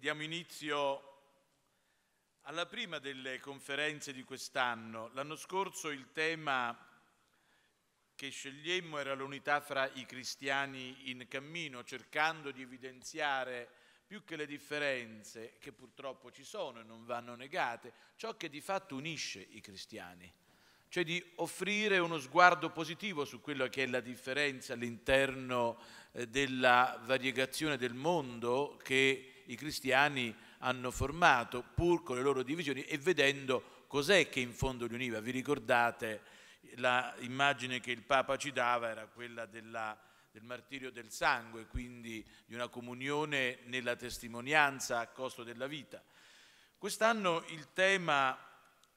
diamo inizio alla prima delle conferenze di quest'anno. L'anno scorso il tema che scegliemmo era l'unità fra i cristiani in cammino, cercando di evidenziare più che le differenze, che purtroppo ci sono e non vanno negate, ciò che di fatto unisce i cristiani, cioè di offrire uno sguardo positivo su quello che è la differenza all'interno eh, della variegazione del mondo che i cristiani hanno formato, pur con le loro divisioni e vedendo cos'è che in fondo li univa. Vi ricordate l'immagine che il Papa ci dava era quella della, del martirio del sangue, quindi di una comunione nella testimonianza a costo della vita. Quest'anno il tema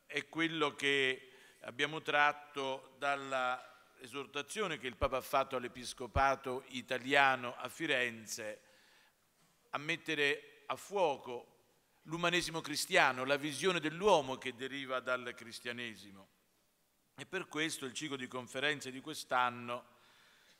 è quello che abbiamo tratto dalla esortazione che il Papa ha fatto all'Episcopato italiano a Firenze a mettere a fuoco l'umanesimo cristiano, la visione dell'uomo che deriva dal cristianesimo. E per questo il ciclo di conferenze di quest'anno,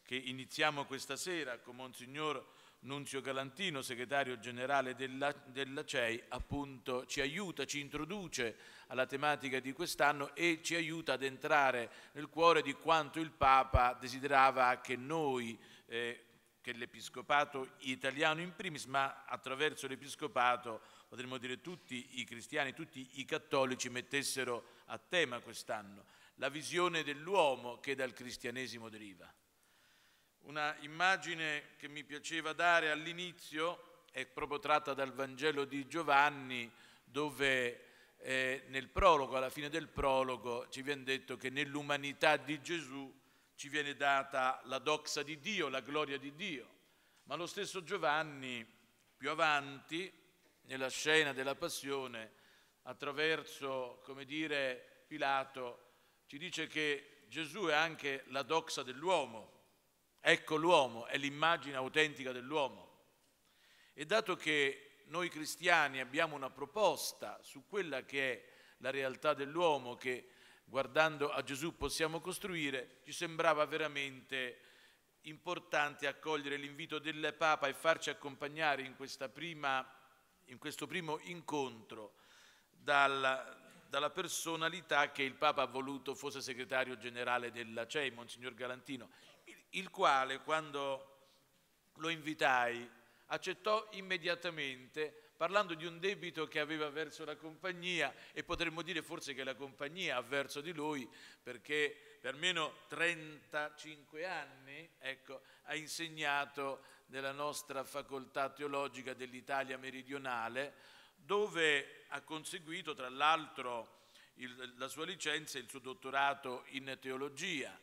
che iniziamo questa sera con Monsignor Nunzio Galantino, segretario generale della, della CEI, appunto ci aiuta, ci introduce alla tematica di quest'anno e ci aiuta ad entrare nel cuore di quanto il Papa desiderava che noi eh, che l'Episcopato italiano in primis, ma attraverso l'Episcopato potremmo dire tutti i cristiani, tutti i cattolici mettessero a tema quest'anno la visione dell'uomo che dal cristianesimo deriva. Una immagine che mi piaceva dare all'inizio è proprio tratta dal Vangelo di Giovanni dove eh, nel prologo, alla fine del prologo, ci viene detto che nell'umanità di Gesù ci viene data la doxa di Dio, la gloria di Dio. Ma lo stesso Giovanni, più avanti, nella scena della passione, attraverso, come dire, Pilato, ci dice che Gesù è anche la doxa dell'uomo. Ecco l'uomo, è l'immagine autentica dell'uomo. E dato che noi cristiani abbiamo una proposta su quella che è la realtà dell'uomo, che guardando a Gesù possiamo costruire, ci sembrava veramente importante accogliere l'invito del Papa e farci accompagnare in, prima, in questo primo incontro dal, dalla personalità che il Papa ha voluto fosse segretario generale della CEI, Monsignor Galantino, il quale quando lo invitai accettò immediatamente parlando di un debito che aveva verso la compagnia e potremmo dire forse che la compagnia ha verso di lui perché per almeno 35 anni ecco, ha insegnato nella nostra facoltà teologica dell'Italia meridionale dove ha conseguito tra l'altro la sua licenza e il suo dottorato in teologia.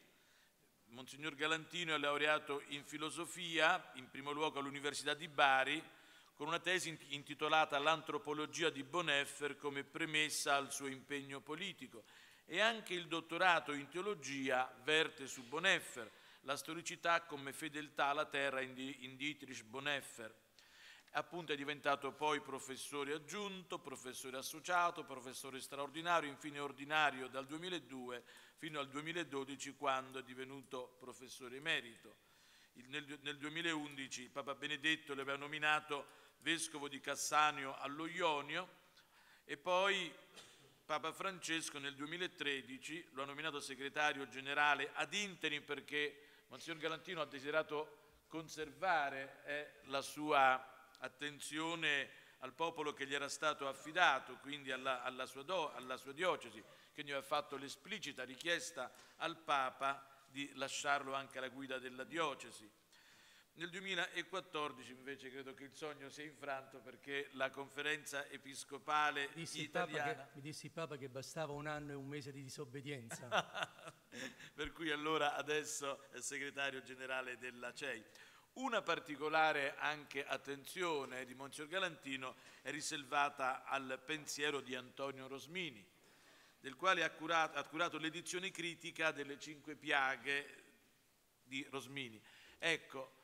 Monsignor Galantino è laureato in filosofia, in primo luogo all'Università di Bari, con una tesi intitolata L'antropologia di Boneffer come premessa al suo impegno politico e anche il dottorato in teologia verte su Boneffer, la storicità come fedeltà alla terra in Dietrich Boneffer. Appunto è diventato poi professore aggiunto, professore associato, professore straordinario, infine ordinario dal 2002 fino al 2012 quando è divenuto professore emerito. Nel 2011 Papa Benedetto lo aveva nominato vescovo di Cassanio allo Ionio, e poi Papa Francesco nel 2013 lo ha nominato segretario generale ad interim perché Monsignor Galantino ha desiderato conservare eh, la sua attenzione al popolo che gli era stato affidato, quindi alla, alla, sua, do, alla sua diocesi, quindi aveva fatto l'esplicita richiesta al Papa di lasciarlo anche alla guida della diocesi. Nel 2014 invece credo che il sogno sia infranto perché la conferenza episcopale dissi italiana... che, mi disse il Papa che bastava un anno e un mese di disobbedienza. per cui allora adesso è segretario generale della CEI. Una particolare anche attenzione di Monsignor Galantino è riservata al pensiero di Antonio Rosmini, del quale ha curato, ha curato l'edizione critica delle cinque piaghe di Rosmini. Ecco,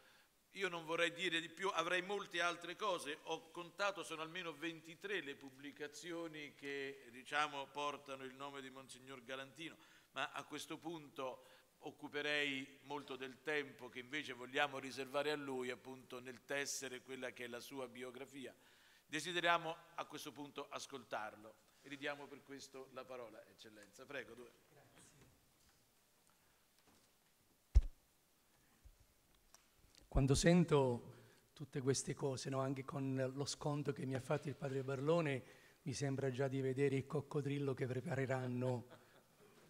io non vorrei dire di più, avrei molte altre cose, ho contato, sono almeno 23 le pubblicazioni che diciamo, portano il nome di Monsignor Galantino, ma a questo punto occuperei molto del tempo che invece vogliamo riservare a lui appunto nel tessere quella che è la sua biografia. Desideriamo a questo punto ascoltarlo. Ridiamo per questo la parola, eccellenza. Prego, due. Quando sento tutte queste cose, no, anche con lo sconto che mi ha fatto il padre Barlone, mi sembra già di vedere il coccodrillo che prepareranno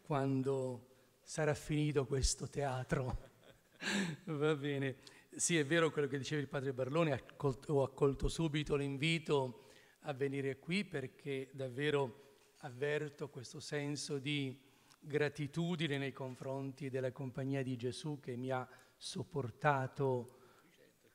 quando sarà finito questo teatro. Va bene. Sì, è vero quello che diceva il padre Barlone, ho accolto subito l'invito a venire qui perché davvero avverto questo senso di gratitudine nei confronti della compagnia di Gesù che mi ha sopportato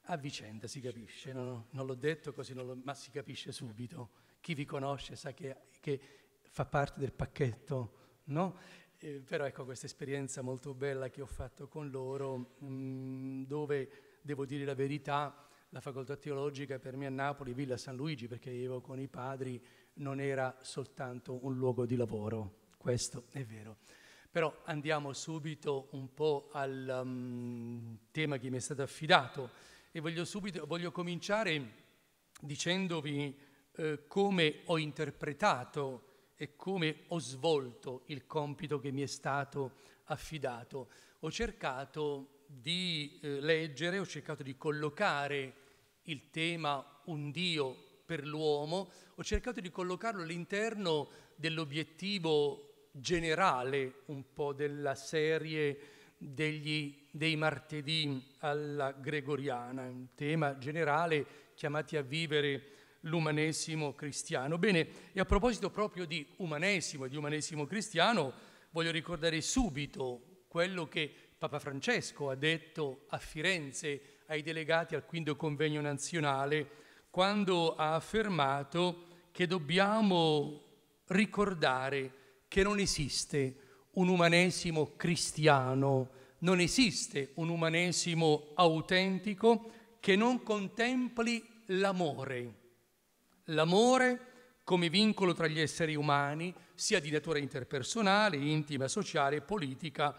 a vicenda, si capisce, no? non l'ho detto così, lo, ma si capisce subito. Chi vi conosce sa che, che fa parte del pacchetto, no? Eh, però ecco questa esperienza molto bella che ho fatto con loro, mh, mm, dove devo dire la verità, la facoltà teologica per me a Napoli, Villa San Luigi, perché vivevo con i padri, non era soltanto un luogo di lavoro, questo è vero. Però andiamo subito un po' al um, tema che mi è stato affidato e voglio, subito, voglio cominciare dicendovi eh, come ho interpretato e come ho svolto il compito che mi è stato affidato. Ho cercato di eh, leggere, ho cercato di collocare il tema un Dio per l'uomo, ho cercato di collocarlo all'interno dell'obiettivo generale un po' della serie degli, dei martedì alla gregoriana, un tema generale chiamati a vivere l'umanesimo cristiano. Bene, e a proposito proprio di umanesimo e di umanesimo cristiano, voglio ricordare subito quello che Papa Francesco ha detto a Firenze ai delegati al quinto convegno nazionale, quando ha affermato che dobbiamo ricordare che non esiste un umanesimo cristiano, non esiste un umanesimo autentico che non contempli l'amore. L'amore come vincolo tra gli esseri umani, sia di natura interpersonale, intima, sociale, politica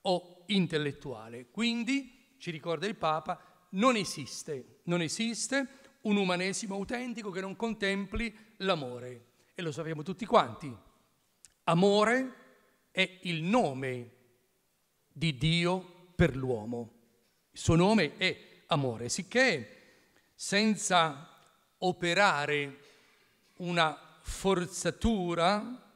o intellettuale. Quindi, ci ricorda il Papa, non esiste, non esiste un umanesimo autentico che non contempli l'amore. E lo sappiamo tutti quanti, Amore è il nome di Dio per l'uomo. Il suo nome è amore, sicché senza operare una forzatura,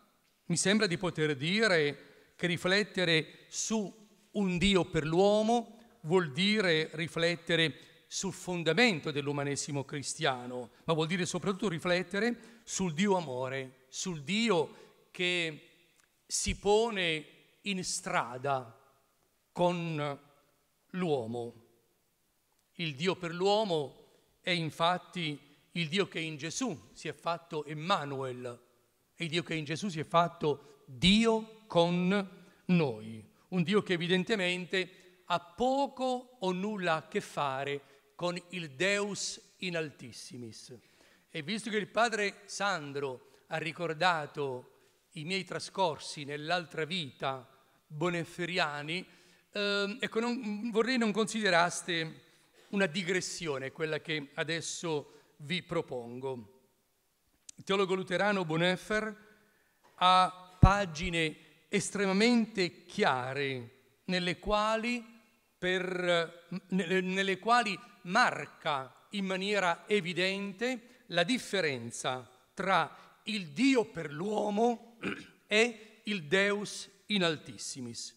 mi sembra di poter dire che riflettere su un Dio per l'uomo vuol dire riflettere sul fondamento dell'umanesimo cristiano, ma vuol dire soprattutto riflettere sul Dio amore, sul Dio che si pone in strada con l'uomo. Il Dio per l'uomo è infatti il Dio che in Gesù si è fatto Emmanuel, è il Dio che in Gesù si è fatto Dio con noi, un Dio che evidentemente ha poco o nulla a che fare con il Deus in altissimis. E visto che il padre Sandro ha ricordato i miei trascorsi nell'altra vita bonefferiani, eh, ecco, non, vorrei non consideraste una digressione quella che adesso vi propongo. Il teologo luterano Boneffer ha pagine estremamente chiare nelle quali, per, nelle quali marca in maniera evidente la differenza tra il Dio per l'uomo è il Deus in altissimis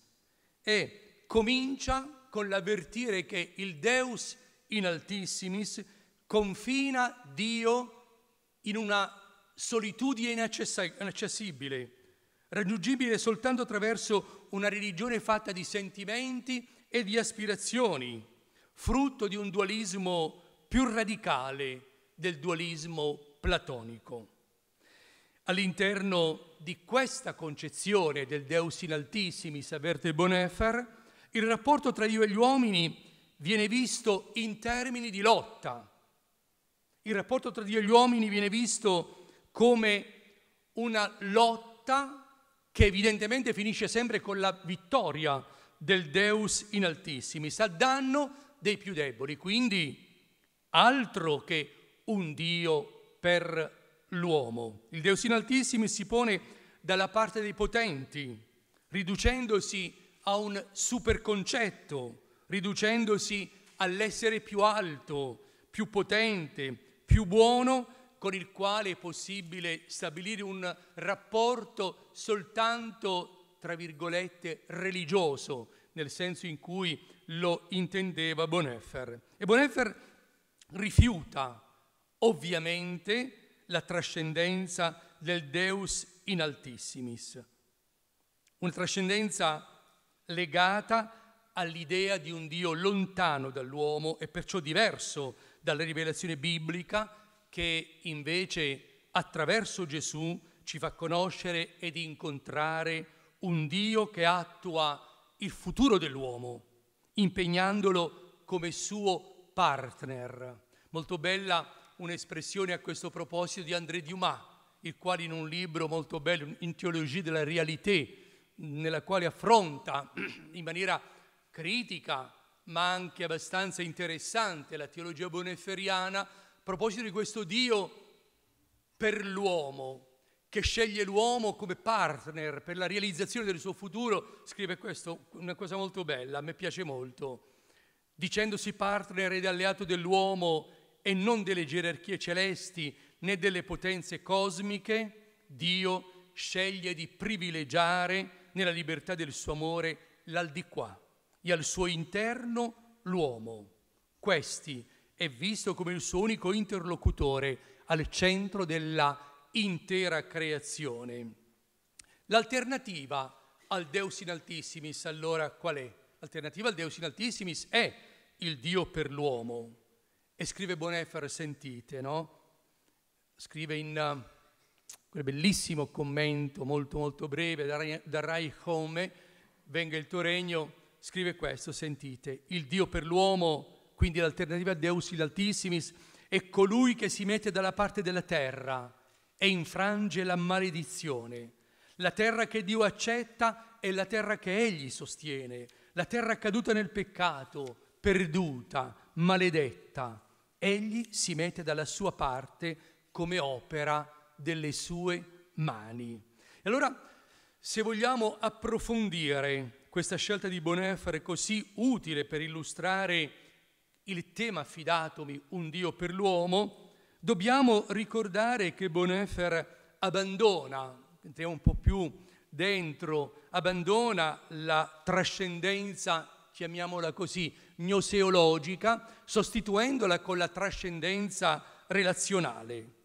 e comincia con l'avvertire che il Deus in altissimis confina Dio in una solitudine inaccessibile, raggiungibile soltanto attraverso una religione fatta di sentimenti e di aspirazioni, frutto di un dualismo più radicale del dualismo platonico. All'interno di questa concezione del Deus in Altissimis, avverte Bonhoeffer, il rapporto tra Dio e gli uomini viene visto in termini di lotta. Il rapporto tra Dio e gli uomini viene visto come una lotta che evidentemente finisce sempre con la vittoria del Deus in Altissimis, a danno dei più deboli. Quindi altro che un Dio per l'uomo. Il Deus in Altissimo si pone dalla parte dei potenti, riducendosi a un superconcetto, riducendosi all'essere più alto, più potente, più buono, con il quale è possibile stabilire un rapporto soltanto, tra virgolette, religioso, nel senso in cui lo intendeva Bonheffer. E Bonheffer rifiuta, ovviamente, la trascendenza del Deus in altissimis, una trascendenza legata all'idea di un Dio lontano dall'uomo e perciò diverso dalla rivelazione biblica che invece attraverso Gesù ci fa conoscere ed incontrare un Dio che attua il futuro dell'uomo, impegnandolo come suo partner. Molto bella un'espressione a questo proposito di André Dumas, il quale in un libro molto bello, In teologia della realtà, nella quale affronta in maniera critica ma anche abbastanza interessante la teologia boneferiana a proposito di questo Dio per l'uomo, che sceglie l'uomo come partner per la realizzazione del suo futuro, scrive questo, una cosa molto bella, a me piace molto, dicendosi partner ed alleato dell'uomo e non delle gerarchie celesti né delle potenze cosmiche, Dio sceglie di privilegiare nella libertà del suo amore l'aldiquà e al suo interno l'uomo. Questi è visto come il suo unico interlocutore al centro della intera creazione. L'alternativa al Deus in Altissimis allora qual è? L'alternativa al Deus in Altissimis è il Dio per l'uomo. E scrive Boneffer, sentite, no? Scrive in eh, quel bellissimo commento molto molto breve da, da Rai Home, venga il tuo regno, scrive questo, sentite, il Dio per l'uomo, quindi l'alternativa a Deus il Altissimis, è colui che si mette dalla parte della terra e infrange la maledizione. La terra che Dio accetta è la terra che Egli sostiene, la terra caduta nel peccato, perduta, maledetta egli si mette dalla sua parte come opera delle sue mani. E allora, se vogliamo approfondire questa scelta di Boneffere così utile per illustrare il tema fidatomi un Dio per l'uomo, dobbiamo ricordare che Boneffere abbandona, entriamo un po' più dentro, abbandona la trascendenza chiamiamola così, gnoseologica, sostituendola con la trascendenza relazionale.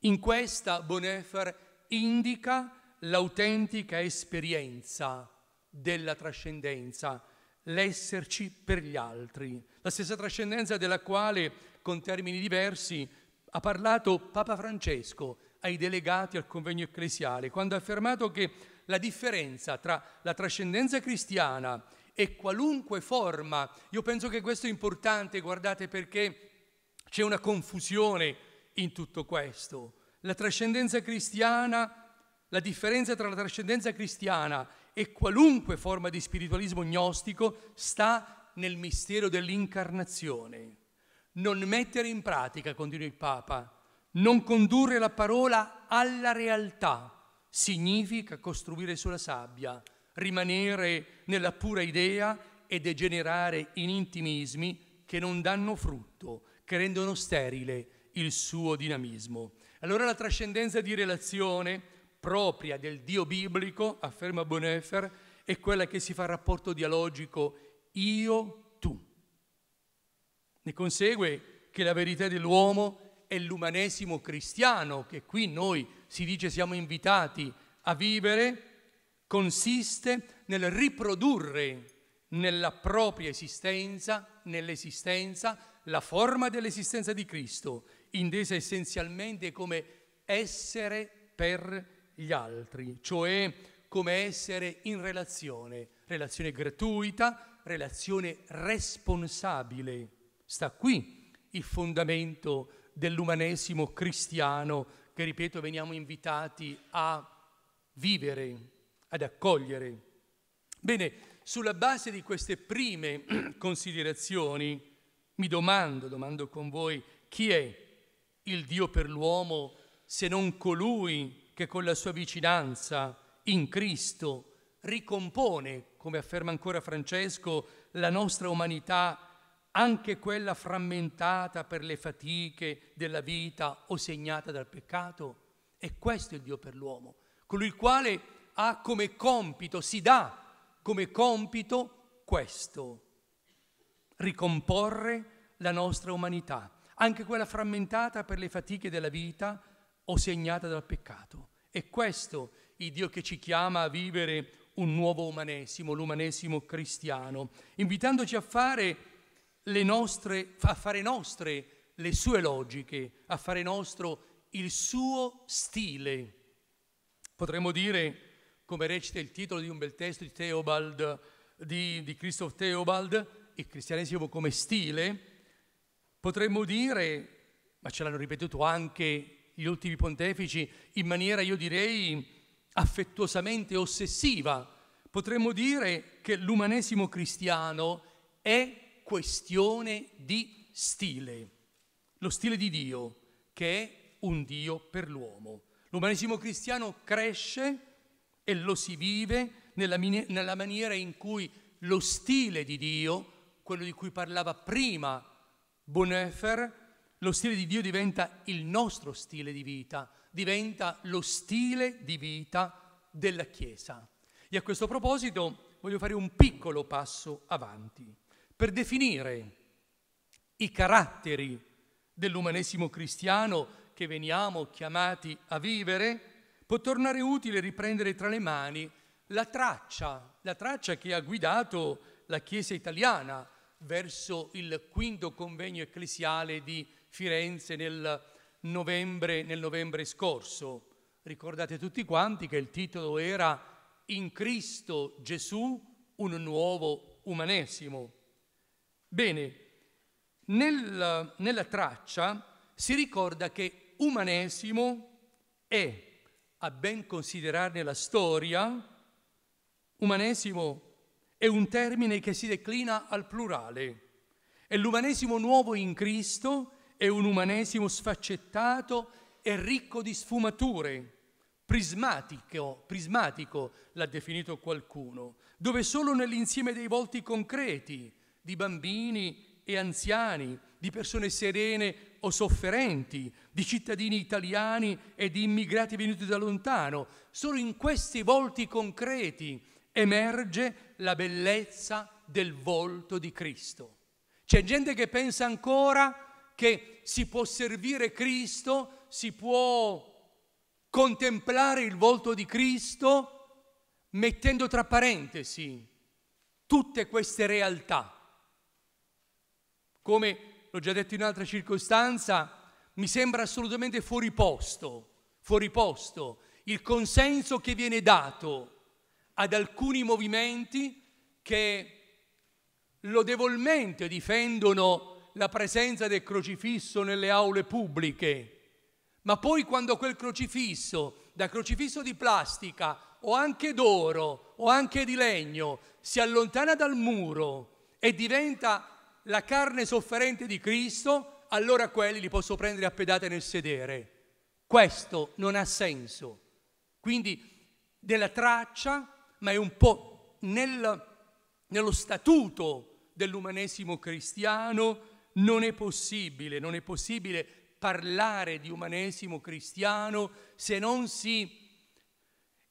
In questa Bonhoeffer indica l'autentica esperienza della trascendenza, l'esserci per gli altri, la stessa trascendenza della quale, con termini diversi, ha parlato Papa Francesco ai delegati al convegno ecclesiale, quando ha affermato che la differenza tra la trascendenza cristiana e e qualunque forma. Io penso che questo è importante, guardate, perché c'è una confusione in tutto questo. La trascendenza cristiana, la differenza tra la trascendenza cristiana e qualunque forma di spiritualismo gnostico sta nel mistero dell'incarnazione. Non mettere in pratica, continua il Papa, non condurre la parola alla realtà significa costruire sulla sabbia rimanere nella pura idea e degenerare in intimismi che non danno frutto, che rendono sterile il suo dinamismo. Allora la trascendenza di relazione propria del Dio biblico, afferma Bonhoeffer, è quella che si fa rapporto dialogico io-tu. Ne consegue che la verità dell'uomo è l'umanesimo cristiano che qui noi si dice siamo invitati a vivere consiste nel riprodurre nella propria esistenza, nell'esistenza, la forma dell'esistenza di Cristo, intesa essenzialmente come essere per gli altri, cioè come essere in relazione, relazione gratuita, relazione responsabile. Sta qui il fondamento dell'umanesimo cristiano che, ripeto, veniamo invitati a vivere ad accogliere. Bene, sulla base di queste prime considerazioni mi domando, domando con voi, chi è il Dio per l'uomo se non colui che con la sua vicinanza in Cristo ricompone, come afferma ancora Francesco, la nostra umanità, anche quella frammentata per le fatiche della vita o segnata dal peccato? E questo è il Dio per l'uomo, colui il quale ha come compito, si dà come compito questo, ricomporre la nostra umanità, anche quella frammentata per le fatiche della vita o segnata dal peccato. È questo il Dio che ci chiama a vivere un nuovo umanesimo, l'umanesimo cristiano, invitandoci a fare, nostre, a fare nostre le sue logiche, a fare nostro il suo stile. Potremmo dire come recita il titolo di un bel testo di, Theobald, di, di Christoph Theobald, il cristianesimo come stile, potremmo dire, ma ce l'hanno ripetuto anche gli ultimi pontefici, in maniera, io direi, affettuosamente ossessiva, potremmo dire che l'umanesimo cristiano è questione di stile, lo stile di Dio, che è un Dio per l'uomo. L'umanesimo cristiano cresce e lo si vive nella, nella maniera in cui lo stile di Dio, quello di cui parlava prima Bonhoeffer, lo stile di Dio diventa il nostro stile di vita, diventa lo stile di vita della Chiesa. E a questo proposito voglio fare un piccolo passo avanti per definire i caratteri dell'umanesimo cristiano che veniamo chiamati a vivere può tornare utile riprendere tra le mani la traccia, la traccia che ha guidato la Chiesa italiana verso il quinto convegno ecclesiale di Firenze nel novembre, nel novembre scorso. Ricordate tutti quanti che il titolo era In Cristo Gesù un nuovo umanesimo. Bene, nel, nella traccia si ricorda che umanesimo è a ben considerarne la storia, umanesimo è un termine che si declina al plurale e l'umanesimo nuovo in Cristo è un umanesimo sfaccettato e ricco di sfumature, prismatico, prismatico l'ha definito qualcuno, dove solo nell'insieme dei volti concreti di bambini, e anziani, di persone serene o sofferenti, di cittadini italiani e di immigrati venuti da lontano. Solo in questi volti concreti emerge la bellezza del volto di Cristo. C'è gente che pensa ancora che si può servire Cristo, si può contemplare il volto di Cristo mettendo tra parentesi tutte queste realtà come l'ho già detto in un'altra circostanza, mi sembra assolutamente fuori posto, fuori posto il consenso che viene dato ad alcuni movimenti che lodevolmente difendono la presenza del crocifisso nelle aule pubbliche, ma poi quando quel crocifisso, da crocifisso di plastica o anche d'oro o anche di legno, si allontana dal muro e diventa la carne sofferente di Cristo, allora quelli li posso prendere a pedate nel sedere. Questo non ha senso. Quindi della traccia, ma è un po' nel, nello statuto dell'umanesimo cristiano, non è possibile, non è possibile parlare di umanesimo cristiano se non si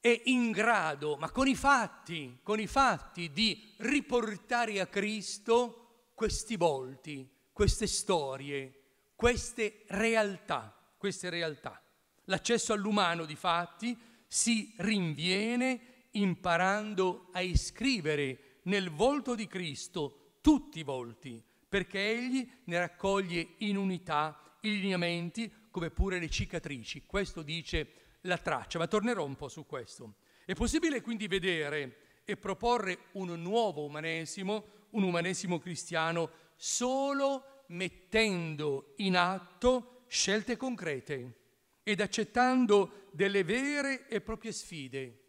è in grado, ma con i fatti, con i fatti di riportare a Cristo questi volti, queste storie, queste realtà, queste realtà. L'accesso all'umano, di fatti, si rinviene imparando a iscrivere nel volto di Cristo tutti i volti, perché Egli ne raccoglie in unità i lineamenti come pure le cicatrici. Questo dice la traccia, ma tornerò un po' su questo. È possibile quindi vedere e proporre un nuovo umanesimo un umanesimo cristiano solo mettendo in atto scelte concrete ed accettando delle vere e proprie sfide.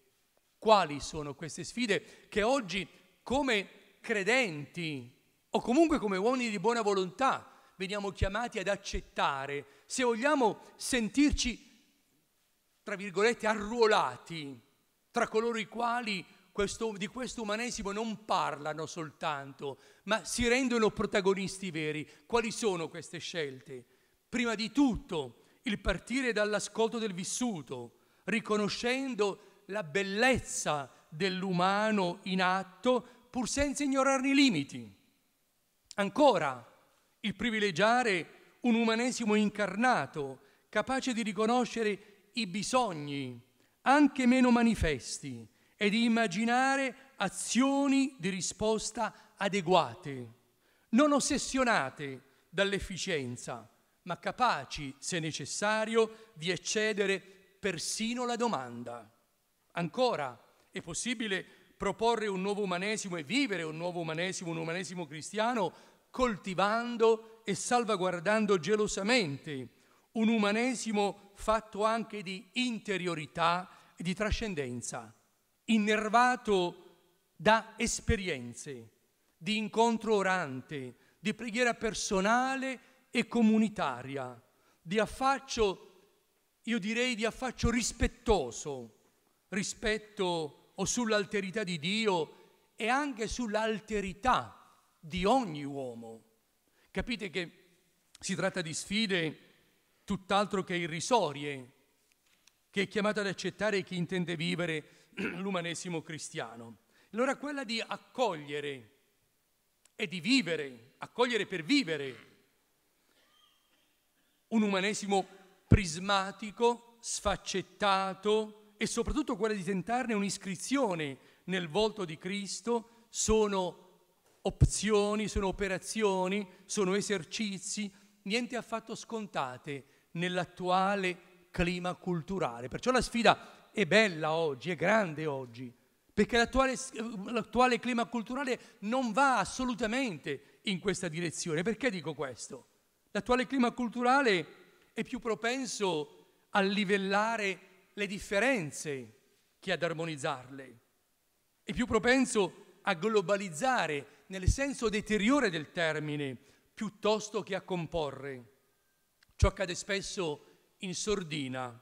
Quali sono queste sfide che oggi come credenti o comunque come uomini di buona volontà veniamo chiamati ad accettare, se vogliamo sentirci, tra virgolette, arruolati tra coloro i quali questo, di questo umanesimo non parlano soltanto, ma si rendono protagonisti veri. Quali sono queste scelte? Prima di tutto il partire dall'ascolto del vissuto, riconoscendo la bellezza dell'umano in atto pur senza ignorarne i limiti. Ancora, il privilegiare un umanesimo incarnato, capace di riconoscere i bisogni, anche meno manifesti, e di immaginare azioni di risposta adeguate, non ossessionate dall'efficienza, ma capaci, se necessario, di eccedere persino la domanda. Ancora, è possibile proporre un nuovo umanesimo e vivere un nuovo umanesimo, un umanesimo cristiano, coltivando e salvaguardando gelosamente un umanesimo fatto anche di interiorità e di trascendenza, innervato da esperienze di incontro orante, di preghiera personale e comunitaria, di affaccio, io direi di affaccio rispettoso, rispetto o sull'alterità di Dio e anche sull'alterità di ogni uomo. Capite che si tratta di sfide tutt'altro che irrisorie, che è chiamato ad accettare chi intende vivere l'umanesimo cristiano. Allora quella di accogliere e di vivere, accogliere per vivere un umanesimo prismatico, sfaccettato e soprattutto quella di tentarne un'iscrizione nel volto di Cristo sono opzioni, sono operazioni, sono esercizi, niente affatto scontate nell'attuale clima culturale. Perciò la sfida è bella oggi, è grande oggi, perché l'attuale, l'attuale clima culturale non va assolutamente in questa direzione. Perché dico questo? L'attuale clima culturale è più propenso a livellare le differenze che ad armonizzarle, è più propenso a globalizzare nel senso deteriore del termine piuttosto che a comporre. Ciò accade spesso in sordina,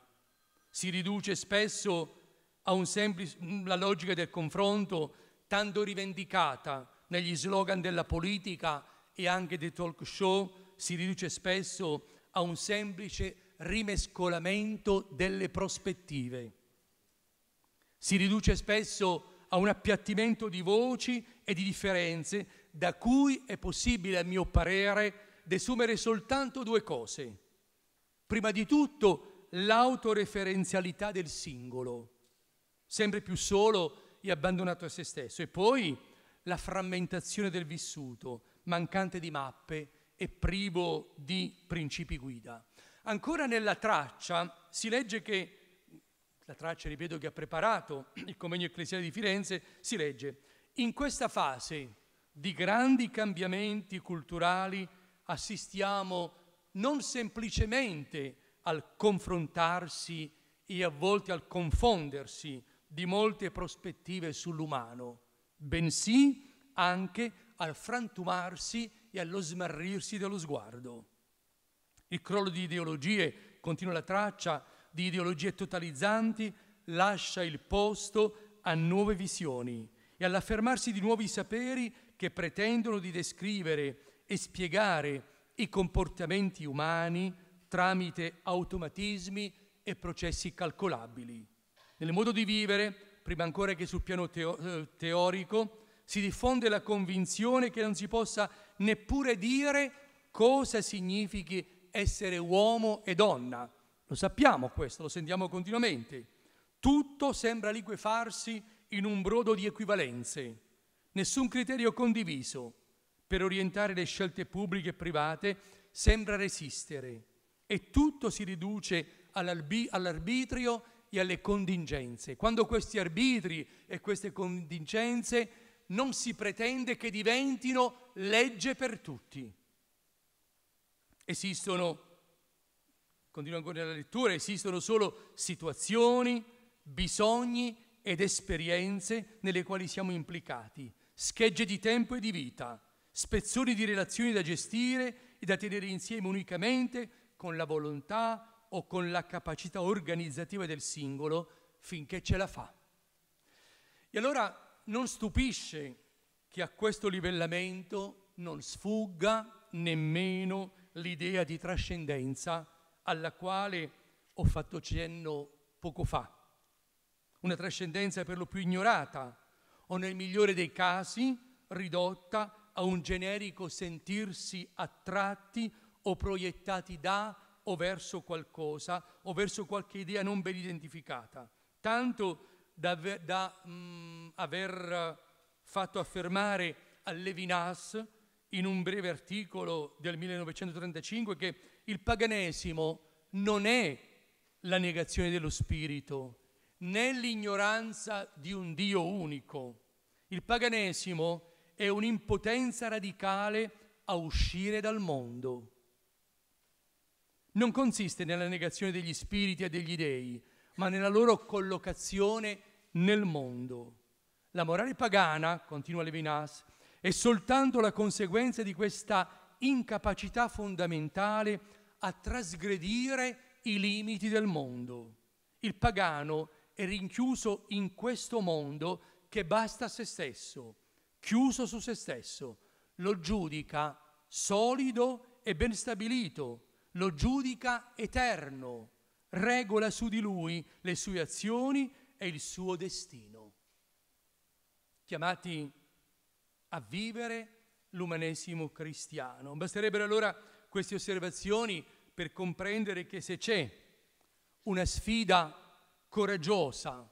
si riduce spesso alla logica del confronto tanto rivendicata negli slogan della politica e anche dei talk show, si riduce spesso a un semplice rimescolamento delle prospettive. Si riduce spesso a un appiattimento di voci e di differenze da cui è possibile, a mio parere, desumere soltanto due cose. Prima di tutto l'autoreferenzialità del singolo, sempre più solo e abbandonato a se stesso, e poi la frammentazione del vissuto, mancante di mappe e privo di principi guida. Ancora nella traccia si legge che, la traccia ripeto che ha preparato il Convegno Ecclesiale di Firenze, si legge, in questa fase di grandi cambiamenti culturali assistiamo non semplicemente a al confrontarsi e a volte al confondersi di molte prospettive sull'umano, bensì anche al frantumarsi e allo smarrirsi dello sguardo. Il crollo di ideologie, continua la traccia, di ideologie totalizzanti lascia il posto a nuove visioni e all'affermarsi di nuovi saperi che pretendono di descrivere e spiegare i comportamenti umani tramite automatismi e processi calcolabili. Nel modo di vivere, prima ancora che sul piano teo eh, teorico, si diffonde la convinzione che non si possa neppure dire cosa significhi essere uomo e donna. Lo sappiamo questo, lo sentiamo continuamente. Tutto sembra liquefarsi in un brodo di equivalenze. Nessun criterio condiviso per orientare le scelte pubbliche e private sembra resistere e tutto si riduce all'arbitrio e alle contingenze. Quando questi arbitri e queste contingenze non si pretende che diventino legge per tutti. Esistono, continuo ancora la lettura, esistono solo situazioni, bisogni ed esperienze nelle quali siamo implicati, schegge di tempo e di vita, spezzoni di relazioni da gestire e da tenere insieme unicamente con la volontà o con la capacità organizzativa del singolo finché ce la fa. E allora non stupisce che a questo livellamento non sfugga nemmeno l'idea di trascendenza alla quale ho fatto cenno poco fa. Una trascendenza per lo più ignorata o nel migliore dei casi ridotta a un generico sentirsi attratti o proiettati da o verso qualcosa o verso qualche idea non ben identificata, tanto da, da mh, mm, aver fatto affermare a Levinas in un breve articolo del 1935 che il paganesimo non è la negazione dello spirito, né l'ignoranza di un Dio unico. Il paganesimo è un'impotenza radicale a uscire dal mondo non consiste nella negazione degli spiriti e degli dei, ma nella loro collocazione nel mondo. La morale pagana, continua Levinas, è soltanto la conseguenza di questa incapacità fondamentale a trasgredire i limiti del mondo. Il pagano è rinchiuso in questo mondo che basta a se stesso, chiuso su se stesso, lo giudica solido e ben stabilito, lo giudica eterno, regola su di lui le sue azioni e il suo destino. Chiamati a vivere l'umanesimo cristiano. Basterebbero allora queste osservazioni per comprendere che se c'è una sfida coraggiosa,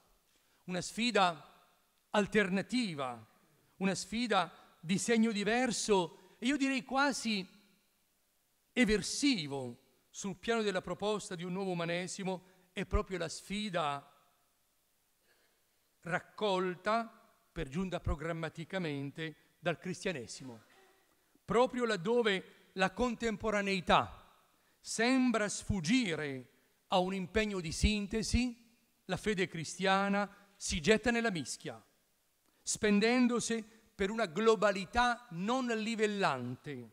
una sfida alternativa, una sfida di segno diverso, io direi quasi eversivo sul piano della proposta di un nuovo umanesimo è proprio la sfida raccolta, per giunta programmaticamente, dal cristianesimo. Proprio laddove la contemporaneità sembra sfuggire a un impegno di sintesi, la fede cristiana si getta nella mischia, spendendosi per una globalità non livellante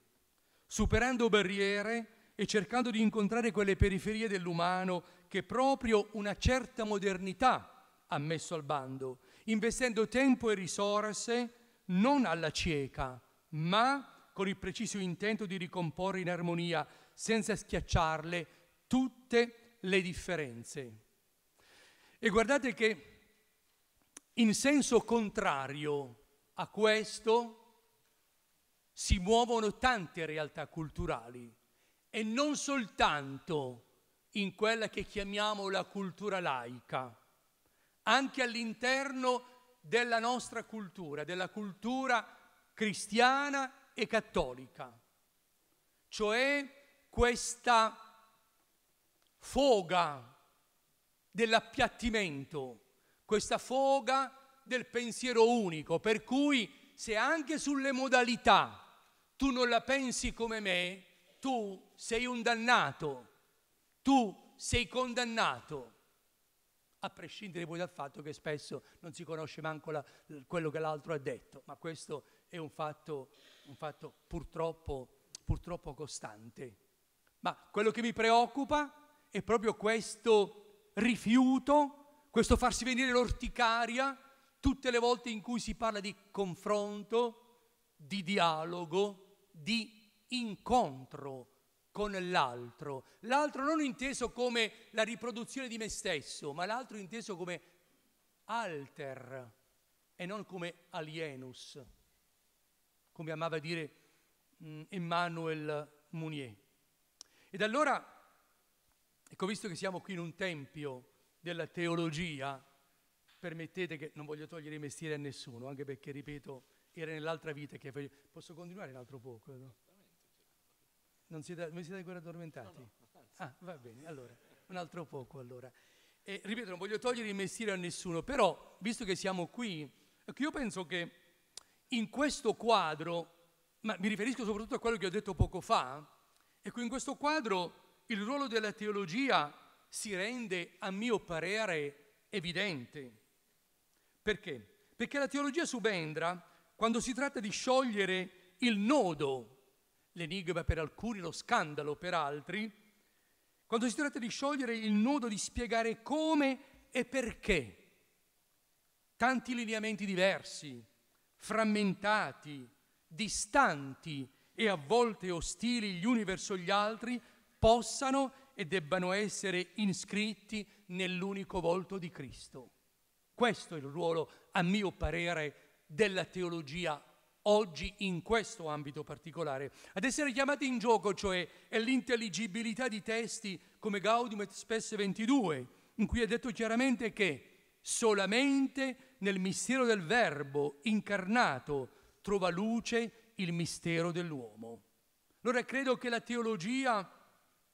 superando barriere e cercando di incontrare quelle periferie dell'umano che proprio una certa modernità ha messo al bando, investendo tempo e risorse non alla cieca, ma con il preciso intento di ricomporre in armonia, senza schiacciarle, tutte le differenze. E guardate che in senso contrario a questo, si muovono tante realtà culturali e non soltanto in quella che chiamiamo la cultura laica, anche all'interno della nostra cultura, della cultura cristiana e cattolica, cioè questa foga dell'appiattimento, questa foga del pensiero unico, per cui se anche sulle modalità tu non la pensi come me, tu sei un dannato, tu sei condannato. A prescindere poi dal fatto che spesso non si conosce manco la, quello che l'altro ha detto, ma questo è un fatto, un fatto purtroppo, purtroppo costante. Ma quello che mi preoccupa è proprio questo rifiuto, questo farsi venire l'orticaria tutte le volte in cui si parla di confronto, di dialogo, di incontro con l'altro. L'altro non inteso come la riproduzione di me stesso, ma l'altro inteso come alter e non come alienus, come amava dire mm, Emmanuel Mounier. Ed allora, ecco, visto che siamo qui in un tempio della teologia, permettete che non voglio togliere i mestieri a nessuno, anche perché, ripeto, era nell'altra vita che facevo. Posso continuare un altro poco? No? Non siete, non siete ancora addormentati? No, no, ah, va bene, allora, un altro poco allora. E, ripeto, non voglio togliere il mestiere a nessuno, però, visto che siamo qui, ecco, io penso che in questo quadro, ma mi riferisco soprattutto a quello che ho detto poco fa, ecco, in questo quadro il ruolo della teologia si rende, a mio parere, evidente. Perché? Perché la teologia subendra quando si tratta di sciogliere il nodo, l'enigma per alcuni, lo scandalo per altri, quando si tratta di sciogliere il nodo, di spiegare come e perché tanti lineamenti diversi, frammentati, distanti e a volte ostili gli uni verso gli altri, possano e debbano essere iscritti nell'unico volto di Cristo. Questo è il ruolo, a mio parere, della teologia oggi in questo ambito particolare. Ad essere chiamati in gioco, cioè, è l'intelligibilità di testi come Gaudium et Spes 22, in cui è detto chiaramente che solamente nel mistero del Verbo incarnato trova luce il mistero dell'uomo. Allora credo che la teologia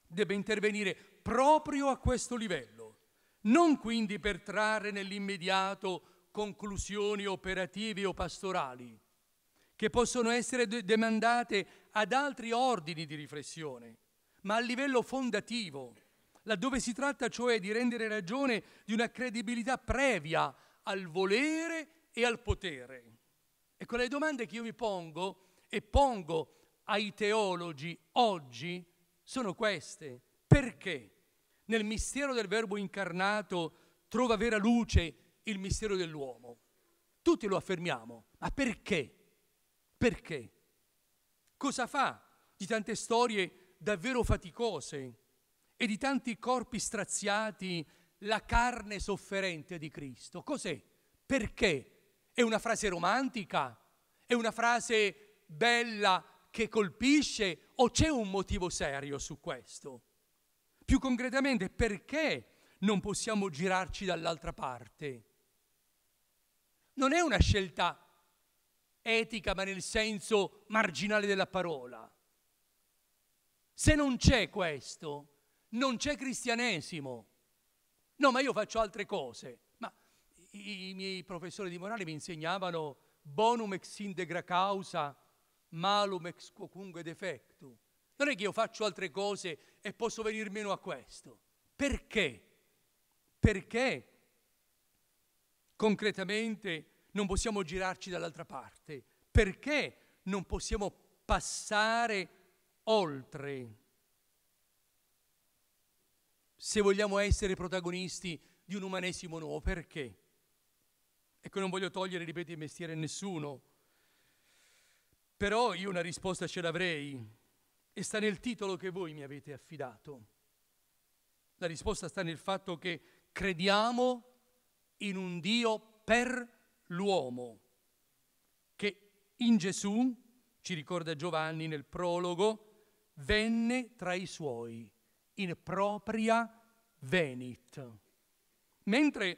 debba intervenire proprio a questo livello, non quindi per trarre nell'immediato conclusioni operative o pastorali, che possono essere de- demandate ad altri ordini di riflessione, ma a livello fondativo, laddove si tratta cioè di rendere ragione di una credibilità previa al volere e al potere. Ecco le domande che io mi pongo e pongo ai teologi oggi sono queste. Perché nel mistero del Verbo incarnato trova vera luce il mistero dell'uomo. Tutti lo affermiamo, ma perché? Perché? Cosa fa di tante storie davvero faticose e di tanti corpi straziati la carne sofferente di Cristo? Cos'è? Perché? È una frase romantica? È una frase bella che colpisce? O c'è un motivo serio su questo? Più concretamente, perché non possiamo girarci dall'altra parte? non è una scelta etica, ma nel senso marginale della parola. Se non c'è questo, non c'è cristianesimo. No, ma io faccio altre cose. Ma i, miei professori di morale mi insegnavano bonum ex integra causa, malum ex quocunque defectu. Non è che io faccio altre cose e posso venir meno a questo. Perché? Perché concretamente non possiamo girarci dall'altra parte? Perché non possiamo passare oltre? Se vogliamo essere protagonisti di un umanesimo nuovo, perché? Ecco, non voglio togliere, ripeto, il mestiere a nessuno, però io una risposta ce l'avrei e sta nel titolo che voi mi avete affidato. La risposta sta nel fatto che crediamo in un Dio per l'uomo, che in Gesù, ci ricorda Giovanni nel prologo, venne tra i suoi, in propria venit. Mentre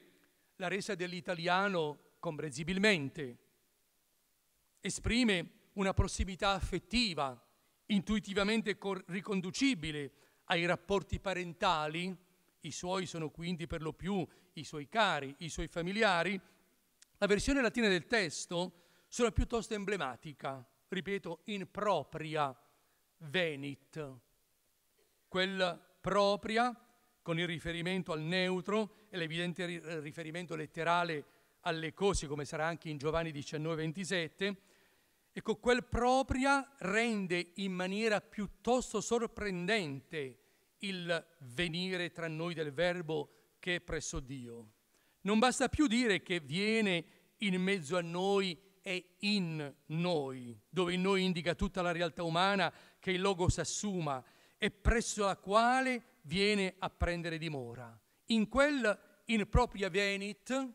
la resa dell'italiano, comprensibilmente, esprime una prossimità affettiva, intuitivamente riconducibile ai rapporti parentali, i suoi sono quindi per lo più i suoi cari, i suoi familiari, la versione latina del testo sono piuttosto emblematica, ripeto, in propria venit, quel propria con il riferimento al neutro e l'evidente riferimento letterale alle cose, come sarà anche in Giovanni 19-27, ecco, quel propria rende in maniera piuttosto sorprendente il venire tra noi del verbo che è presso Dio. Non basta più dire che viene in mezzo a noi e in noi, dove in noi indica tutta la realtà umana che il Logos assuma e presso la quale viene a prendere dimora. In quel in propria venit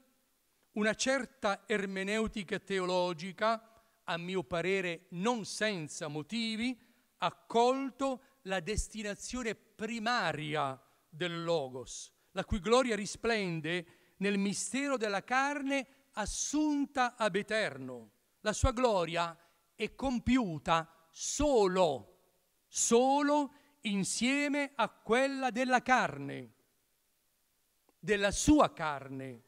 una certa ermeneutica teologica, a mio parere non senza motivi, ha colto la destinazione primaria del Logos, la cui gloria risplende nel mistero della carne assunta ab eterno. La sua gloria è compiuta solo, solo insieme a quella della carne, della sua carne.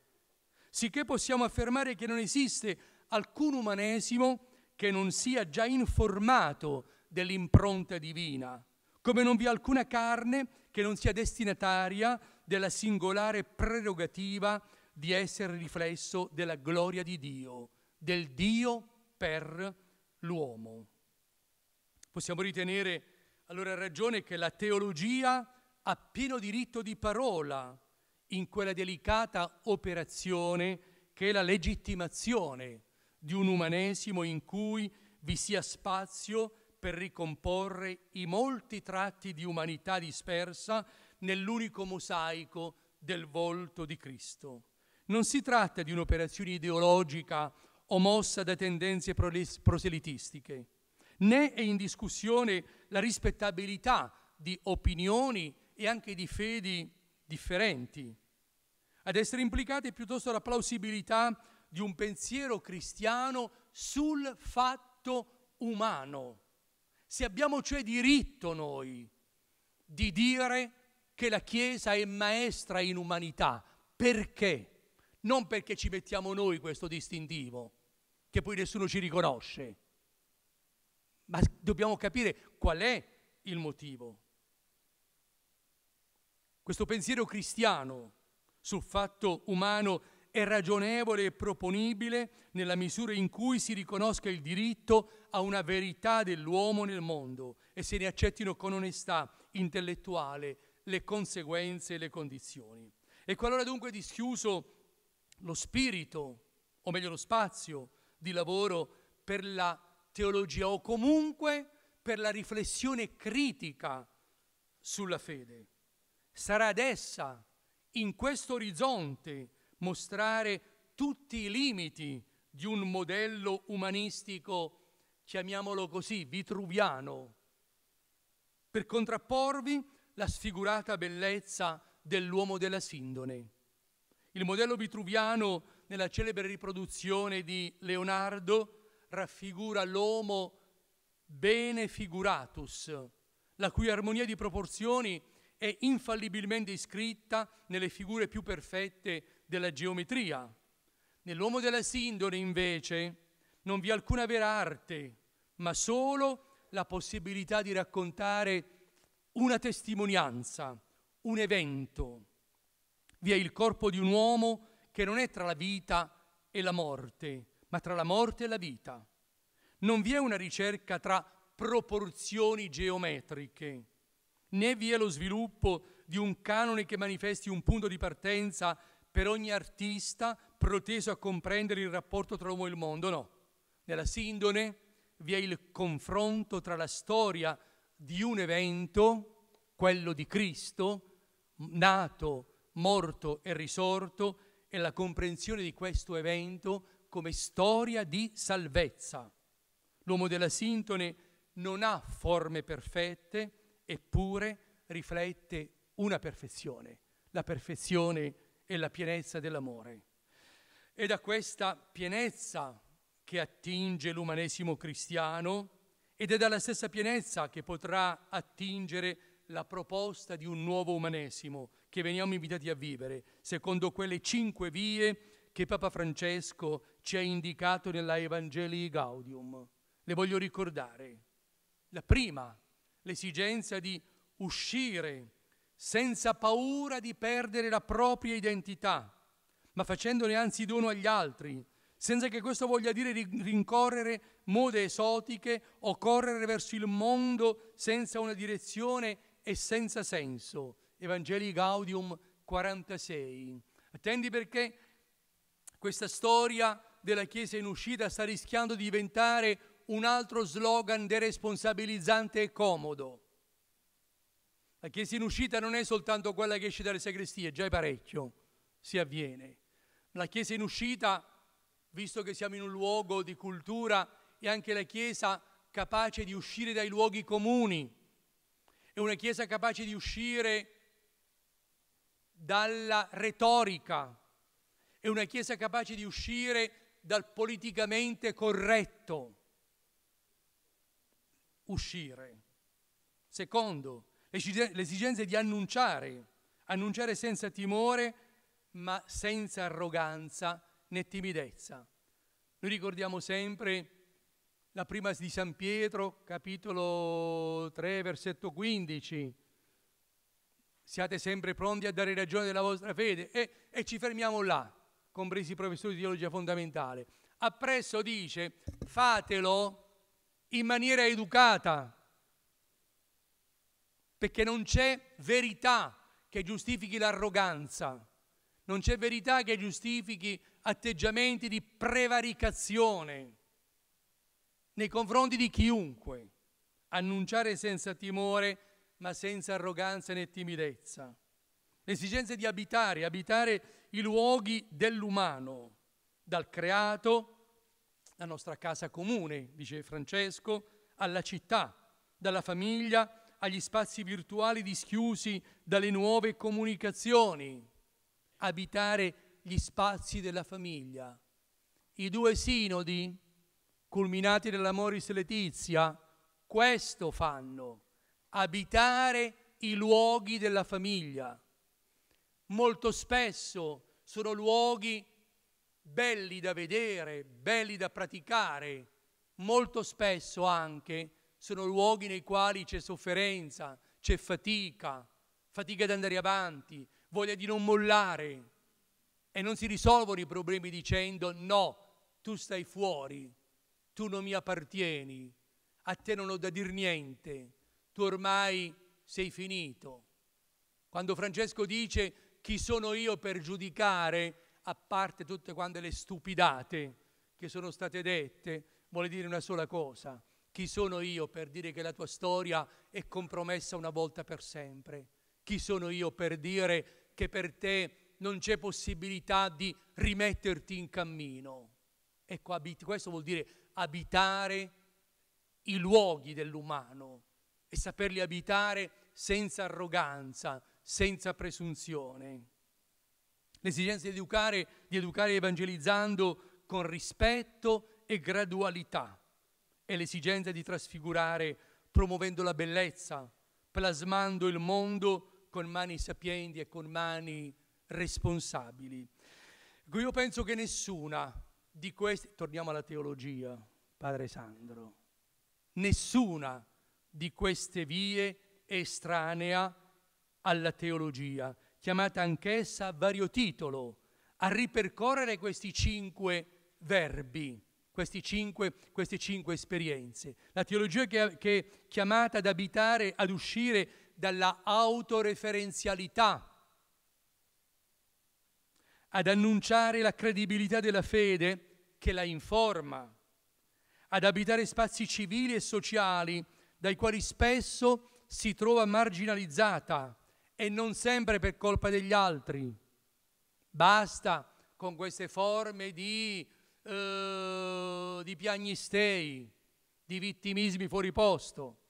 Sicché possiamo affermare che non esiste alcun umanesimo che non sia già informato dell'impronta divina, come non vi è alcuna carne che non sia destinataria della singolare prerogativa di essere riflesso della gloria di Dio, del Dio per l'uomo. Possiamo ritenere allora ragione che la teologia ha pieno diritto di parola in quella delicata operazione che è la legittimazione di un umanesimo in cui vi sia spazio per ricomporre i molti tratti di umanità dispersa nell'unico mosaico del volto di Cristo. Non si tratta di un'operazione ideologica o mossa da tendenze proselitistiche, né è in discussione la rispettabilità di opinioni e anche di fedi differenti. Ad essere implicata è piuttosto la plausibilità di un pensiero cristiano sul fatto umano. Se abbiamo cioè diritto noi di dire che la Chiesa è maestra in umanità. Perché? Non perché ci mettiamo noi questo distintivo, che poi nessuno ci riconosce, ma dobbiamo capire qual è il motivo. Questo pensiero cristiano sul fatto umano è ragionevole e proponibile nella misura in cui si riconosca il diritto a una verità dell'uomo nel mondo e se ne accettino con onestà intellettuale le conseguenze e le condizioni. E qualora dunque dischiuso lo spirito, o meglio lo spazio di lavoro per la teologia o comunque per la riflessione critica sulla fede, sarà ad essa, in questo orizzonte, mostrare tutti i limiti di un modello umanistico, chiamiamolo così, vitruviano, per contrapporvi la sfigurata bellezza dell'uomo della Sindone. Il modello vitruviano nella celebre riproduzione di Leonardo raffigura l'uomo bene figuratus, la cui armonia di proporzioni è infallibilmente iscritta nelle figure più perfette della geometria. Nell'uomo della Sindone, invece, non vi è alcuna vera arte, ma solo la possibilità di raccontare una testimonianza, un evento. Vi è il corpo di un uomo che non è tra la vita e la morte, ma tra la morte e la vita. Non vi è una ricerca tra proporzioni geometriche, né vi è lo sviluppo di un canone che manifesti un punto di partenza per ogni artista proteso a comprendere il rapporto tra l'uomo e il mondo, no. Nella sindone vi è il confronto tra la storia di un evento, quello di Cristo, nato, morto e risorto, e la comprensione di questo evento come storia di salvezza. L'uomo della sintone non ha forme perfette, eppure riflette una perfezione, la perfezione e la pienezza dell'amore. E da questa pienezza che attinge l'umanesimo cristiano, ed è dalla stessa pienezza che potrà attingere la proposta di un nuovo umanesimo che veniamo invitati a vivere, secondo quelle cinque vie che Papa Francesco ci ha indicato nella Evangelii Gaudium. Le voglio ricordare. La prima, l'esigenza di uscire senza paura di perdere la propria identità, ma facendone anzi dono agli altri, senza che questo voglia dire rincorrere mode esotiche o correre verso il mondo senza una direzione e senza senso. Evangelii Gaudium 46. Attendi perché questa storia della Chiesa in uscita sta rischiando di diventare un altro slogan deresponsabilizzante e comodo. La Chiesa in uscita non è soltanto quella che esce dalle sagrestie, già è parecchio, si avviene. La Chiesa in uscita visto che siamo in un luogo di cultura e anche la Chiesa capace di uscire dai luoghi comuni, è una Chiesa capace di uscire dalla retorica, è una Chiesa capace di uscire dal politicamente corretto. Uscire. Secondo, l'esigenza di annunciare, annunciare senza timore, ma senza arroganza, né timidezza. Noi ricordiamo sempre la prima di San Pietro, capitolo 3, versetto 15. Siate sempre pronti a dare ragione della vostra fede e, e ci fermiamo là, compresi i professori di teologia fondamentale. Appresso dice fatelo in maniera educata, perché non c'è verità che giustifichi l'arroganza. Non c'è verità che giustifichi atteggiamenti di prevaricazione nei confronti di chiunque. Annunciare senza timore, ma senza arroganza né timidezza. L'esigenza di abitare, abitare i luoghi dell'umano, dal creato, la nostra casa comune, dice Francesco, alla città, dalla famiglia agli spazi virtuali dischiusi dalle nuove comunicazioni, abitare gli spazi della famiglia. I due sinodi, culminati dall'amoris letizia, questo fanno, abitare i luoghi della famiglia. Molto spesso sono luoghi belli da vedere, belli da praticare, molto spesso anche sono luoghi nei quali c'è sofferenza, c'è fatica, fatica ad andare avanti, voglia di non mollare e non si risolvono i problemi dicendo no, tu stai fuori, tu non mi appartieni, a te non ho da dir niente, tu ormai sei finito. Quando Francesco dice chi sono io per giudicare, a parte tutte quante le stupidate che sono state dette, vuole dire una sola cosa. Chi sono io per dire che la tua storia è compromessa una volta per sempre? Chi sono io per dire che per te non c'è possibilità di rimetterti in cammino. Ecco, abit- questo vuol dire abitare i luoghi dell'umano e saperli abitare senza arroganza, senza presunzione. L'esigenza di educare, di educare evangelizzando con rispetto e gradualità è l'esigenza di trasfigurare promuovendo la bellezza, plasmando il mondo con mani sapienti e con mani responsabili. Io penso che nessuna di queste, torniamo alla teologia, Padre Sandro, nessuna di queste vie è estranea alla teologia, chiamata anch'essa a vario titolo, a ripercorrere questi cinque verbi, questi cinque, queste cinque esperienze. La teologia che, che è chiamata ad abitare, ad uscire dalla autoreferenzialità, ad annunciare la credibilità della fede che la informa, ad abitare spazi civili e sociali dai quali spesso si trova marginalizzata e non sempre per colpa degli altri. Basta con queste forme di, eh, di piagnistei, di vittimismi fuori posto.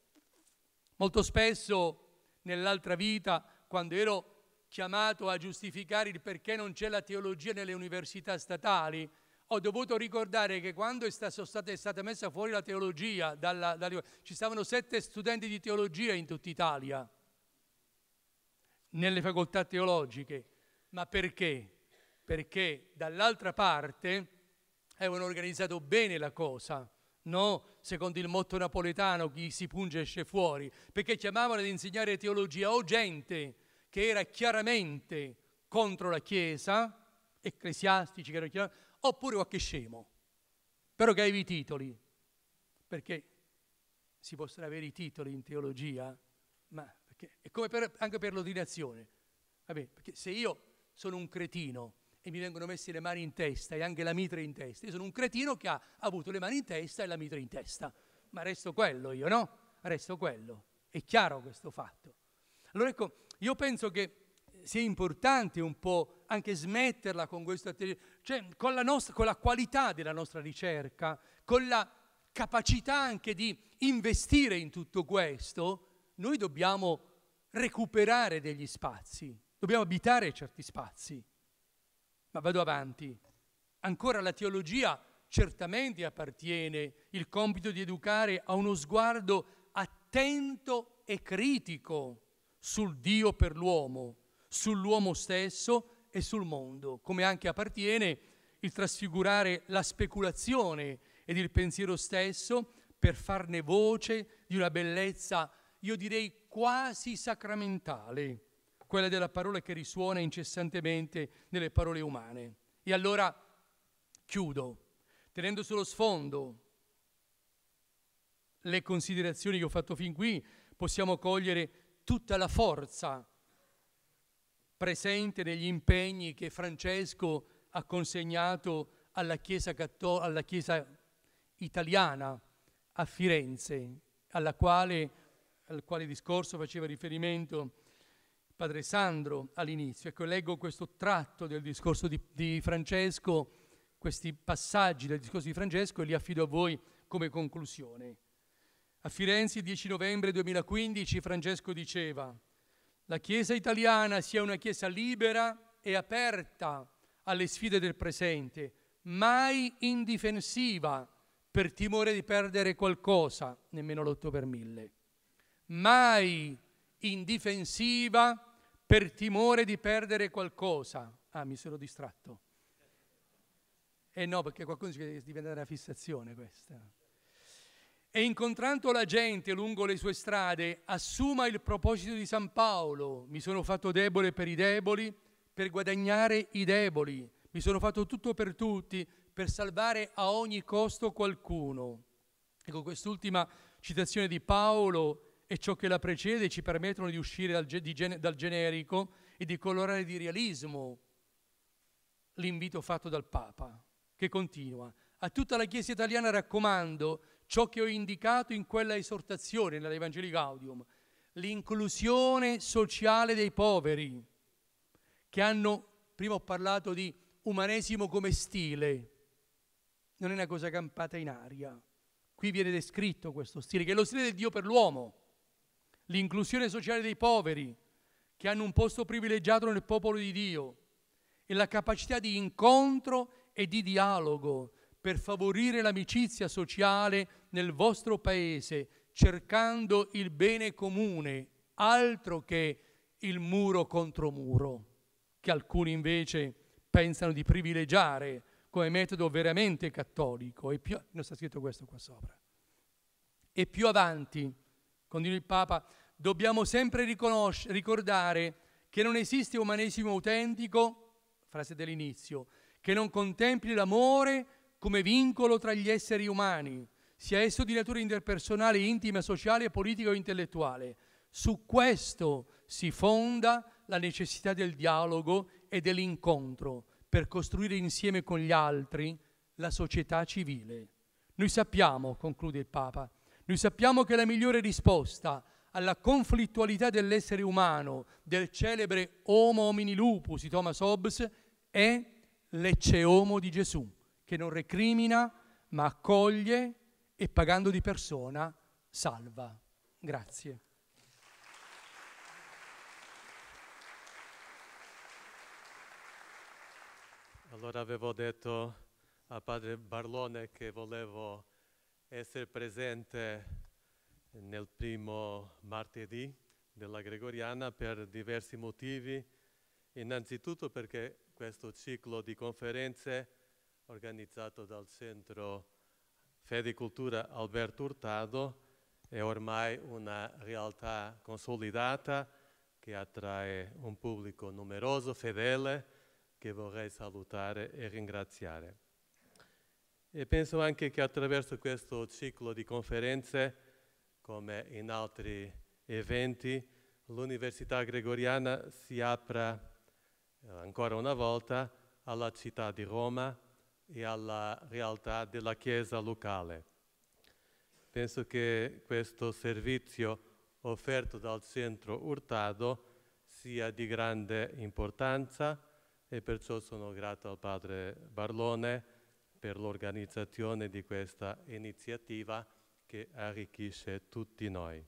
Molto spesso nell'altra vita, quando ero chiamato a giustificare il perché non c'è la teologia nelle università statali, ho dovuto ricordare che quando è stata, è stata messa fuori la teologia, dalla, dalla, ci stavano sette studenti di teologia in tutta Italia, nelle facoltà teologiche. Ma perché? Perché dall'altra parte avevano organizzato bene la cosa no? Secondo il motto napoletano, chi si punge esce fuori, perché chiamavano ad insegnare teologia o gente che era chiaramente contro la Chiesa, ecclesiastici che erano chiaramente, oppure qualche scemo, però che aveva i titoli, perché si possono avere i titoli in teologia, ma perché, è come per, anche per l'ordinazione. Vabbè, perché se io sono un cretino, e mi vengono messe le mani in testa e anche la mitra in testa. Io sono un cretino che ha avuto le mani in testa e la mitra in testa, ma resto quello io, no? Resto quello. È chiaro questo fatto. Allora ecco, io penso che sia importante un po' anche smetterla con questo atteggiamento, cioè con la, nostra, con la qualità della nostra ricerca, con la capacità anche di investire in tutto questo, noi dobbiamo recuperare degli spazi, dobbiamo abitare certi spazi. Ma vado avanti. Ancora la teologia certamente appartiene il compito di educare a uno sguardo attento e critico sul Dio per l'uomo, sull'uomo stesso e sul mondo, come anche appartiene il trasfigurare la speculazione ed il pensiero stesso per farne voce di una bellezza, io direi quasi sacramentale quella della parola che risuona incessantemente nelle parole umane. E allora chiudo tenendo sullo sfondo le considerazioni che ho fatto fin qui, possiamo cogliere tutta la forza presente negli impegni che Francesco ha consegnato alla Chiesa, Cattol- alla Chiesa italiana a Firenze, alla quale, al quale discorso faceva riferimento padre Sandro all'inizio. Ecco, leggo questo tratto del discorso di, di Francesco, questi passaggi del discorso di Francesco e li affido a voi come conclusione. A Firenze, 10 novembre 2015, Francesco diceva la Chiesa italiana sia una Chiesa libera e aperta alle sfide del presente, mai indifensiva per timore di perdere qualcosa, nemmeno l'otto per mille, Mai indifensiva per timore di perdere qualcosa. Ah, mi sono distratto. Eh no, perché qualcuno si che diventa una fissazione questa. E incontrando la gente lungo le sue strade, assuma il proposito di San Paolo. Mi sono fatto debole per i deboli, per guadagnare i deboli. Mi sono fatto tutto per tutti, per salvare a ogni costo qualcuno. Ecco, quest'ultima citazione di Paolo e ciò che la precede ci permettono di uscire dal, di gen- dal generico e di colorare di realismo l'invito fatto dal Papa, che continua. A tutta la Chiesa italiana raccomando ciò che ho indicato in quella esortazione nell'Evangelii Gaudium, l'inclusione sociale dei poveri, che hanno, prima ho parlato di umanesimo come stile, non è una cosa campata in aria. Qui viene descritto questo stile, che è lo stile del Dio per l'uomo l'inclusione sociale dei poveri che hanno un posto privilegiato nel popolo di Dio e la capacità di incontro e di dialogo per favorire l'amicizia sociale nel vostro paese, cercando il bene comune, altro che il muro contro muro, che alcuni invece pensano di privilegiare come metodo veramente cattolico. E più, non sta scritto questo qua sopra. E più avanti, Continua il Papa, dobbiamo sempre ricordare che non esiste umanesimo autentico, frase dell'inizio, che non contempli l'amore come vincolo tra gli esseri umani, sia esso di natura interpersonale, intima, sociale, politica o intellettuale. Su questo si fonda la necessità del dialogo e dell'incontro per costruire insieme con gli altri la società civile. Noi sappiamo, conclude il Papa, noi sappiamo che la migliore risposta alla conflittualità dell'essere umano, del celebre Homo homini lupus di Thomas Hobbes, è l'ecce homo di Gesù, che non recrimina ma accoglie e pagando di persona salva. Grazie. Allora avevo detto a padre Barlone che volevo essere presente nel primo martedì della Gregoriana per diversi motivi. Innanzitutto perché questo ciclo di conferenze organizzato dal Centro Fede e Cultura Alberto Hurtado è ormai una realtà consolidata che attrae un pubblico numeroso, fedele, che vorrei salutare e ringraziare. E penso anche che attraverso questo ciclo di conferenze, come in altri eventi, l'Università Gregoriana si apra eh, ancora una volta alla città di Roma e alla realtà della Chiesa locale. Penso che questo servizio offerto dal centro Urtado sia di grande importanza e perciò sono grato al padre Barlone per l'organizzazione di questa iniziativa che arricchisce tutti noi.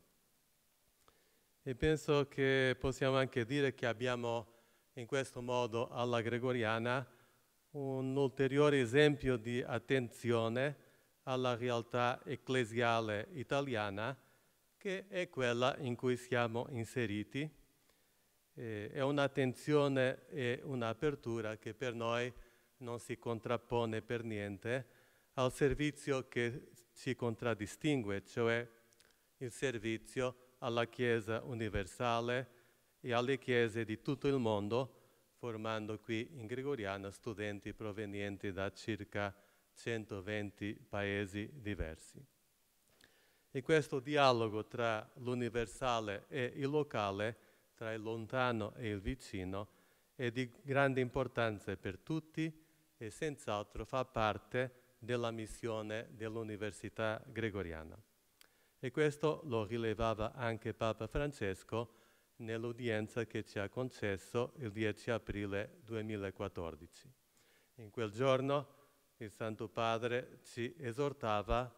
E penso che possiamo anche dire che abbiamo in questo modo alla Gregoriana un ulteriore esempio di attenzione alla realtà ecclesiale italiana che è quella in cui siamo inseriti. Eh, è un'attenzione e un'apertura che per noi è non si contrappone per niente al servizio che ci contraddistingue, cioè il servizio alla Chiesa universale e alle Chiese di tutto il mondo, formando qui in Gregoriana studenti provenienti da circa 120 paesi diversi. E questo dialogo tra l'universale e il locale, tra il lontano e il vicino, è di grande importanza per tutti e senz'altro fa parte della missione dell'Università Gregoriana. E questo lo rilevava anche Papa Francesco nell'udienza che ci ha concesso il 10 aprile 2014. In quel giorno il Santo Padre ci esortava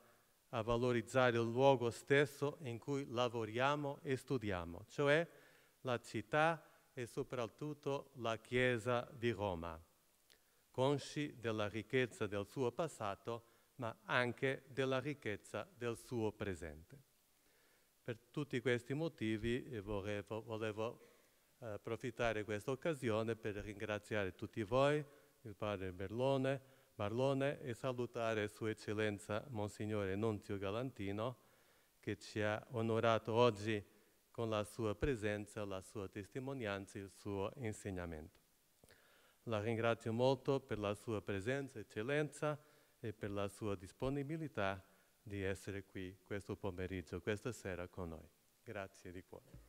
a valorizzare il luogo stesso in cui lavoriamo e studiamo, cioè la città e soprattutto la Chiesa di Roma consci della ricchezza del suo passato, ma anche della ricchezza del suo presente. Per tutti questi motivi eh, volevo, volevo eh, approfittare di questa occasione per ringraziare tutti voi, il padre Berlone, Marlone e salutare Sua Eccellenza Monsignore Nunzio Galantino che ci ha onorato oggi con la sua presenza, la sua testimonianza e il suo insegnamento. La ringrazio molto per la sua presenza, eccellenza e per la sua disponibilità di essere qui questo pomeriggio, questa sera con noi. Grazie di cuore.